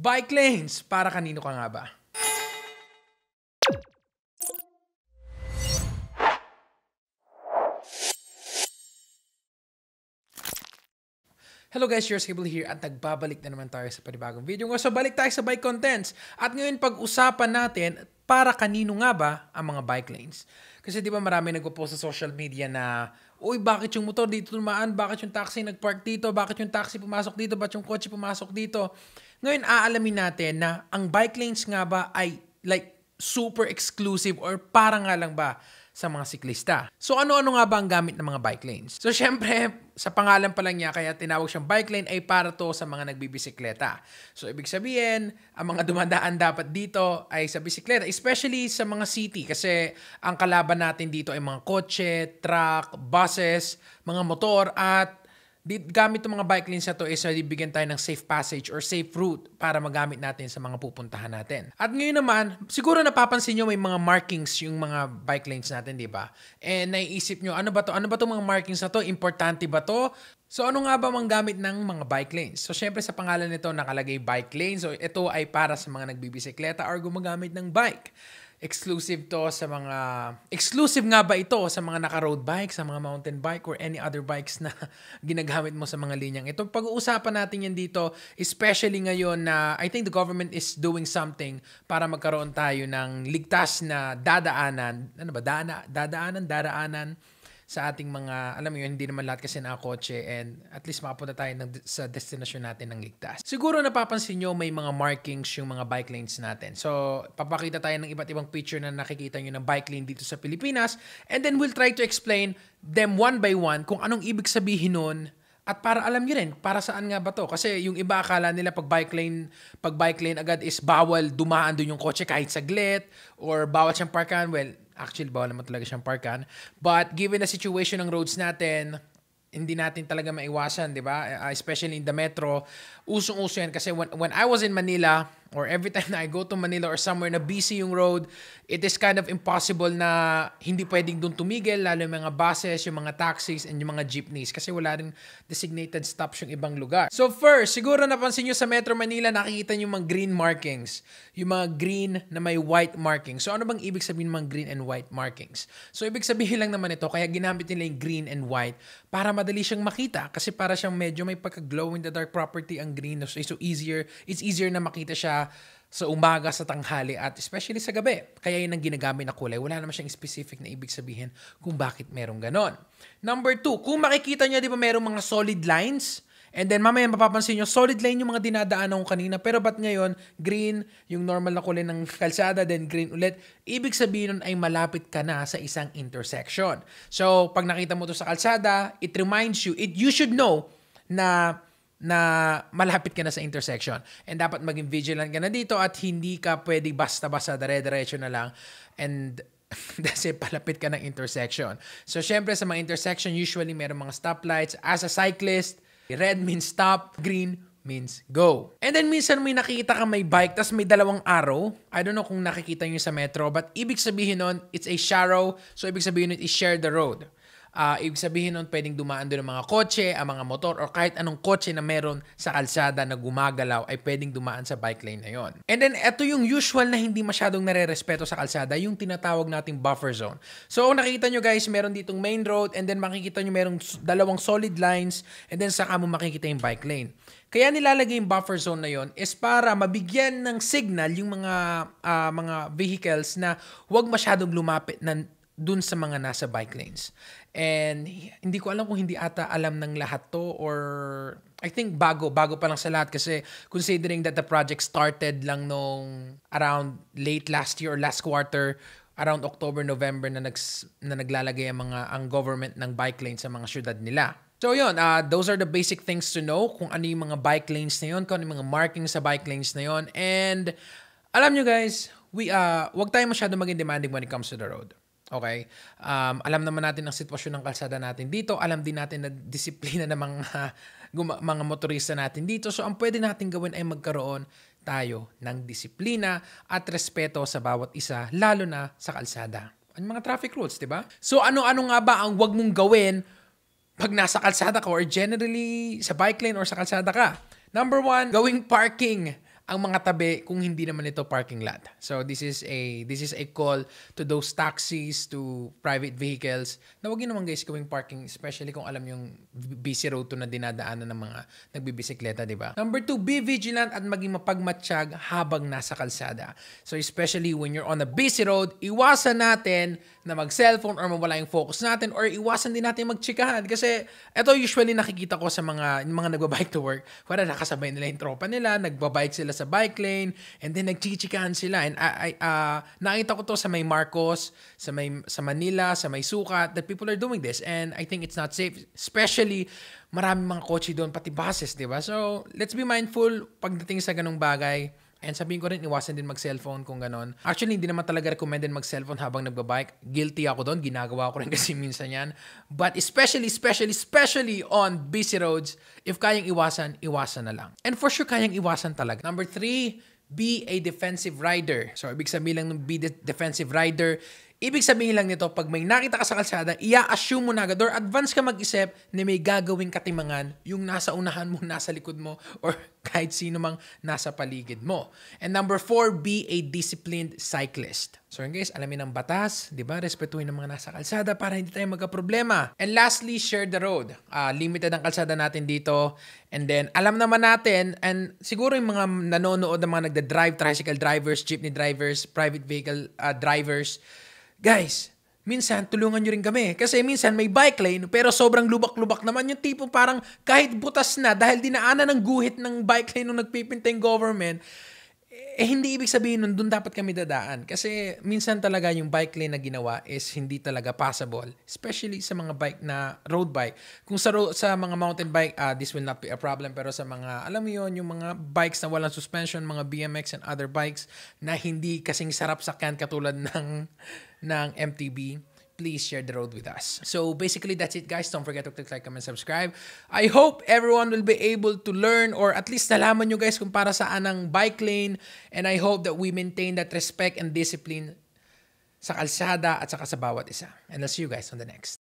Bike lanes, para kanino ka nga ba? Hello guys, Yours Cable here at nagbabalik na naman tayo sa panibagong video. Ngayon, so balik tayo sa bike contents. At ngayon pag-usapan natin para kanino nga ba ang mga bike lanes. Kasi di ba marami nagpo-post sa social media na Uy, bakit yung motor dito tumaan? Bakit yung taxi nagpark dito? Bakit yung taxi pumasok dito? Bakit yung kotse pumasok dito? Ngayon, aalamin natin na ang bike lanes nga ba ay like super exclusive or para nga lang ba sa mga siklista. So ano-ano nga ba ang gamit ng mga bike lanes? So syempre, sa pangalan pa lang niya kaya tinawag siyang bike lane ay para to sa mga nagbibisikleta. So ibig sabihin, ang mga dumadaan dapat dito ay sa bisikleta, especially sa mga city kasi ang kalaban natin dito ay mga kotse, truck, buses, mga motor at gamit ng mga bike lanes na to is ready ah, bigyan tayo ng safe passage or safe route para magamit natin sa mga pupuntahan natin. At ngayon naman, siguro napapansin nyo may mga markings yung mga bike lanes natin, di ba? And naiisip nyo, ano ba to? Ano ba to mga markings na to? Importante ba to? So ano nga ba mang gamit ng mga bike lanes? So syempre sa pangalan nito nakalagay bike lanes. So ito ay para sa mga nagbibisikleta or gumagamit ng bike exclusive to sa mga, exclusive nga ba ito sa mga naka-road bike, sa mga mountain bike, or any other bikes na ginagamit mo sa mga linyang ito? Pag-uusapan natin yan dito, especially ngayon na I think the government is doing something para magkaroon tayo ng ligtas na dadaanan, ano ba, dana, dadaanan, dadaanan, sa ating mga, alam mo yun, hindi naman lahat kasi nakakotse and at least makapunta tayo ng, sa destination natin ng ligtas. Siguro napapansin nyo may mga markings yung mga bike lanes natin. So, papakita tayo ng iba't ibang picture na nakikita nyo ng bike lane dito sa Pilipinas and then we'll try to explain them one by one kung anong ibig sabihin nun at para alam niyo rin, para saan nga ba to? Kasi yung iba akala nila pag bike lane, pag bike lane agad is bawal dumaan doon yung kotse kahit saglit or bawal siyang parkan. Well, actually bawal naman talaga siyang parkan. But given the situation ng roads natin, hindi natin talaga maiwasan, di ba? Eh, ah, especially in the metro. Usong-uso yan kasi when, when I was in Manila, or every time na I go to Manila or somewhere na busy yung road, it is kind of impossible na hindi pwedeng doon tumigil, lalo yung mga buses, yung mga taxis, and yung mga jeepneys kasi wala rin designated stops yung ibang lugar. So first, siguro napansin nyo sa Metro Manila, nakikita nyo mga green markings. Yung mga green na may white markings. So ano bang ibig sabihin ng mga green and white markings? So ibig sabihin lang naman ito, kaya ginamit nila yung green and white para madali siyang makita kasi para siyang medyo may pagka-glow in the dark property ang green. So, so easier, it's easier na makita siya sa umaga, sa tanghali, at especially sa gabi. Kaya yun ang ginagamit na kulay. Wala naman siyang specific na ibig sabihin kung bakit merong ganon. Number two, kung makikita nyo, di ba merong mga solid lines? And then mamaya mapapansin nyo, solid line yung mga dinadaanan ko kanina. Pero ba't ngayon, green, yung normal na kulay ng kalsada, then green ulit. Ibig sabihin nun ay malapit ka na sa isang intersection. So, pag nakita mo to sa kalsada, it reminds you, it, you should know na na malapit ka na sa intersection. And dapat maging vigilant ka na dito at hindi ka pwede basta-basta dare-diretso na lang and kasi palapit ka ng intersection. So, syempre sa mga intersection, usually meron mga stoplights. As a cyclist, red means stop, green means go. And then minsan may nakikita ka may bike tas may dalawang arrow. I don't know kung nakikita nyo sa metro but ibig sabihin nun, it's a shallow. So ibig sabihin nun is share the road. Uh, ibig sabihin nun, pwedeng dumaan doon ang mga kotse, ang mga motor, or kahit anong kotse na meron sa kalsada na gumagalaw ay pwedeng dumaan sa bike lane na yon. And then, ito yung usual na hindi masyadong nare-respeto sa kalsada, yung tinatawag nating buffer zone. So, kung nakikita nyo guys, meron ditong main road, and then makikita nyo merong dalawang solid lines, and then saka mo makikita yung bike lane. Kaya nilalagay yung buffer zone na yon is para mabigyan ng signal yung mga uh, mga vehicles na huwag masyadong lumapit na dun sa mga nasa bike lanes. And hindi ko alam kung hindi ata alam ng lahat to or I think bago, bago pa lang sa lahat kasi considering that the project started lang nung around late last year or last quarter, around October, November na, nags, na naglalagay ang mga ang government ng bike lane sa mga syudad nila. So yun, uh, those are the basic things to know kung ano yung mga bike lanes na yun, kung ano yung mga markings sa bike lanes na yun. And alam nyo guys, we, uh, ah, wag tayo masyado maging demanding when it comes to the road. Okay? Um, alam naman natin ang sitwasyon ng kalsada natin dito. Alam din natin na disiplina ng mga, mga motorista natin dito. So ang pwede natin gawin ay magkaroon tayo ng disiplina at respeto sa bawat isa, lalo na sa kalsada. Ang mga traffic rules, di ba? So ano-ano nga ba ang wag mong gawin pag nasa kalsada ka or generally sa bike lane or sa kalsada ka? Number one, going parking ang mga tabi kung hindi naman ito parking lot. So this is a this is a call to those taxis, to private vehicles. Na wag naman guys gawing parking especially kung alam yung busy road to na dinadaanan ng mga nagbibisikleta, di ba? Number two, be vigilant at maging mapagmatsyag habang nasa kalsada. So especially when you're on a busy road, iwasan natin na mag-cellphone or mawala yung focus natin or iwasan din natin magchikahan kasi ito usually nakikita ko sa mga mga nagbabike to work. Wala nakasabay nila yung tropa nila, nagbabike sila sa bike lane and then nagchichikahan sila. And I, I, uh, nakita ko to sa may Marcos, sa may sa Manila, sa may Sukat that people are doing this and I think it's not safe. Especially marami mga kotse doon pati buses, 'di ba? So, let's be mindful pagdating sa ganung bagay And sabihin ko rin, iwasan din mag-cellphone kung ganon. Actually, hindi naman talaga recommended mag-cellphone habang nagbabike. Guilty ako doon. Ginagawa ko rin kasi minsan yan. But especially, especially, especially on busy roads, if kayang iwasan, iwasan na lang. And for sure, kayang iwasan talaga. Number three, be a defensive rider. So, ibig sabihin lang ng be de- defensive rider, Ibig sabihin lang nito, pag may nakita ka sa kalsada, ia-assume mo na agad or advance ka mag-isip na may gagawing katimangan yung nasa unahan mo, nasa likod mo, or kahit sino mang nasa paligid mo. And number four, be a disciplined cyclist. So yun guys, alamin ang batas, di ba? Respetuhin ang mga nasa kalsada para hindi tayo magka-problema. And lastly, share the road. Uh, limited ang kalsada natin dito. And then, alam naman natin, and siguro yung mga nanonood ng mga nagda-drive, tricycle drivers, jeepney drivers, private vehicle uh, drivers, guys, minsan tulungan nyo rin kami. Eh. Kasi minsan may bike lane pero sobrang lubak-lubak naman yung tipo parang kahit butas na dahil dinaanan ng guhit ng bike lane nung nagpipinta nagpipintay government, eh, hindi ibig sabihin nun, doon dapat kami dadaan. Kasi minsan talaga yung bike lane na ginawa is hindi talaga passable. Especially sa mga bike na road bike. Kung sa, ro- sa mga mountain bike, uh, this will not be a problem. Pero sa mga, alam mo yon yung mga bikes na walang suspension, mga BMX and other bikes na hindi kasing sarap sakyan katulad ng, ng MTB, please share the road with us. So basically, that's it, guys. Don't forget to click like, comment, subscribe. I hope everyone will be able to learn or at least nalaman nyo, guys, kung para saan ang bike lane. And I hope that we maintain that respect and discipline sa kalsada at saka sa bawat isa. And I'll see you guys on the next.